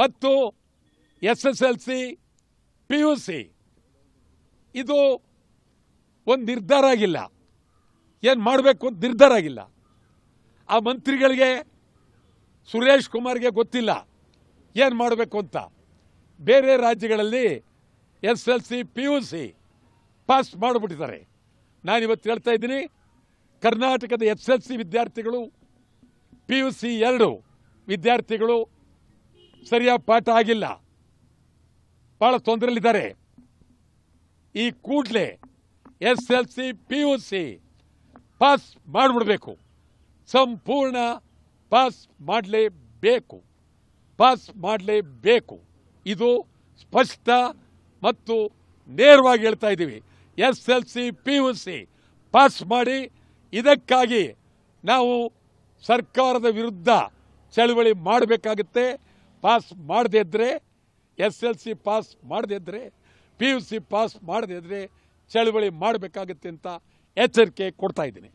ಮತ್ತು S S L C P U C ಇದು ಒಂದು ನಿರ್ಧಾರ ಆಗಿಲ್ಲ ಏನು ಮಾಡಬೇಕು ಅಂತ ನಿರ್ಧಾರ ಆಗಿಲ್ಲ ಆ ಮಂತ್ರಿಗಳಿಗೆ ಸುರೇಶ್ ಕುಮಾರ್ಗೆ ಗೊತ್ತಿಲ್ಲ ಏನು ಮಾಡಬೇಕು ಅಂತ ಬೇರೆ ರಾಜ್ಯಗಳಲ್ಲಿ S L C P U C pass ಮಾಡಿಬಿಟ್ಟಿದ್ದಾರೆ ನಾನಿವತ್ತು ಹೇಳ್ತಾ ಇದ್ದೀನಿ ಕರ್ನಾಟಕದ ಎಸ್ ಎಲ್ ಸಿ ವಿದ್ಯಾರ್ಥಿಗಳು ಪಿ ಯು ಸಿ ಎರಡು ವಿದ್ಯಾರ್ಥಿಗಳು ಸರಿಯಾಗಿ ಪಾಠ ಆಗಿಲ್ಲ ಬಹಳ ತೊಂದರೆಯಲ್ಲಿದ್ದಾರೆ ಈ ಕೂಡಲೇ S L C P U C pass ಮಾಡಿಬಿಡಬೇಕು ಸಂಪೂರ್ಣ ಪಾಸ್ ಮಾಡಲೇಬೇಕು ಪಾಸ್ ಮಾಡಲೇಬೇಕು ಇದು ಸ್ಪಷ್ಟ ಮತ್ತು ನೇರವಾಗಿ ಹೇಳ್ತಾ ಇದ್ದೀವಿ S L C P U C pass ಮಾಡಿ ಇದಕ್ಕಾಗಿ ನಾವು ಸರ್ಕಾರದ ವಿರುದ್ಧ ಚಳುವಳಿ ಮಾಡಬೇಕಾಗುತ್ತೆ ಪಾಸ್ ಮಾಡದಿದ್ದರೆ ಎಸ್ ಎಲ್ ಸಿ ಪಾಸ್ ಮಾಡದಿದ್ದರೆ ಪಿ ಯು ಸಿ ಪಾಸ್ ಮಾಡದಿದ್ದರೆ ಚಳುವಳಿ ಮಾಡಬೇಕಾಗತ್ತೆ ಅಂತ ಎಚ್ಚರಿಕೆ ಕೊಡ್ತಾ ಇದ್ದೀನಿ